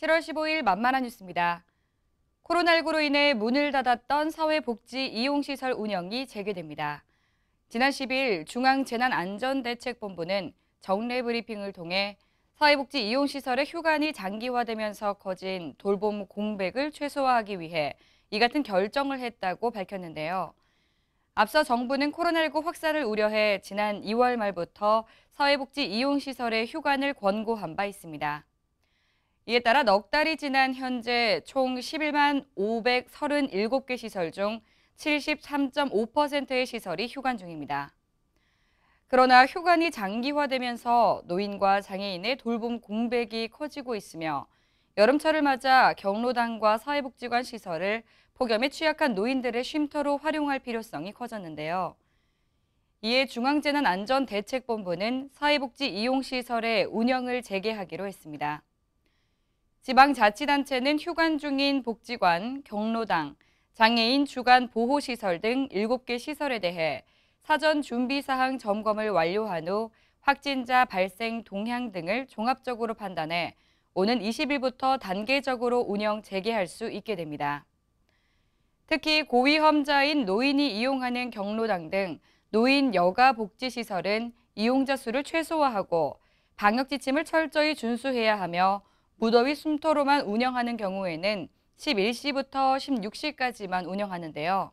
7월 15일 만만한 뉴스입니다. 코로나19로 인해 문을 닫았던 사회복지 이용시설 운영이 재개됩니다. 지난 10일 중앙재난안전대책본부는 정례 브리핑을 통해 사회복지 이용시설의 휴관이 장기화되면서 커진 돌봄 공백을 최소화하기 위해 이 같은 결정을 했다고 밝혔는데요. 앞서 정부는 코로나19 확산을 우려해 지난 2월 말부터 사회복지 이용시설의 휴관을 권고한 바 있습니다. 이에 따라 넉 달이 지난 현재 총 11만 537개 시설 중 73.5%의 시설이 휴관 중입니다. 그러나 휴관이 장기화되면서 노인과 장애인의 돌봄 공백이 커지고 있으며 여름철을 맞아 경로당과 사회복지관 시설을 폭염에 취약한 노인들의 쉼터로 활용할 필요성이 커졌는데요. 이에 중앙재난안전대책본부는 사회복지 이용시설의 운영을 재개하기로 했습니다. 지방자치단체는 휴관 중인 복지관, 경로당, 장애인 주간 보호시설 등 7개 시설에 대해 사전 준비사항 점검을 완료한 후 확진자 발생 동향 등을 종합적으로 판단해 오는 20일부터 단계적으로 운영 재개할 수 있게 됩니다. 특히 고위험자인 노인이 이용하는 경로당 등 노인 여가 복지시설은 이용자 수를 최소화하고 방역 지침을 철저히 준수해야 하며 무더위 숨터로만 운영하는 경우에는 11시부터 16시까지만 운영하는데요.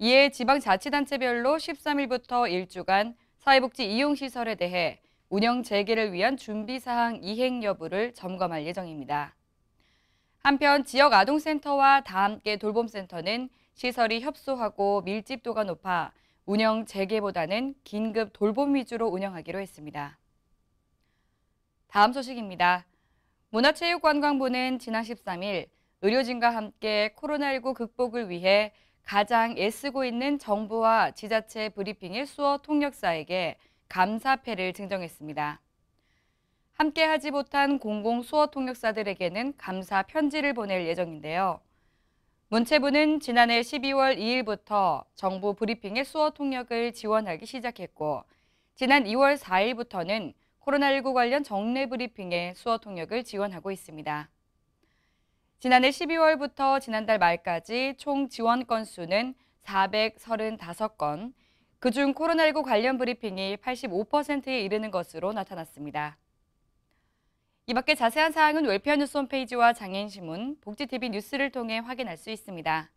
이에 지방자치단체별로 13일부터 1주간 사회복지 이용시설에 대해 운영 재개를 위한 준비사항 이행 여부를 점검할 예정입니다. 한편 지역 아동센터와 다함께 돌봄센터는 시설이 협소하고 밀집도가 높아 운영 재개보다는 긴급 돌봄 위주로 운영하기로 했습니다. 다음 소식입니다. 문화체육관광부는 지난 13일 의료진과 함께 코로나19 극복을 위해 가장 애쓰고 있는 정부와 지자체 브리핑일 수어 통역사에게 감사패를 증정했습니다. 함께 하지 못한 공공 수어 통역사들에게는 감사 편지를 보낼 예정인데요. 문체부는 지난해 12월 2일부터 정부 브리핑의 수어 통역을 지원하기 시작했고, 지난 2월 4일부터는 코로나19 관련 정례 브리핑에 수어 통역을 지원하고 있습니다. 지난해 12월부터 지난달 말까지 총 지원 건수는 435건, 그중 코로나19 관련 브리핑이 85%에 이르는 것으로 나타났습니다. 이 밖에 자세한 사항은 웰페어 뉴스 홈페이지와 장애인신문, 복지TV 뉴스를 통해 확인할 수 있습니다.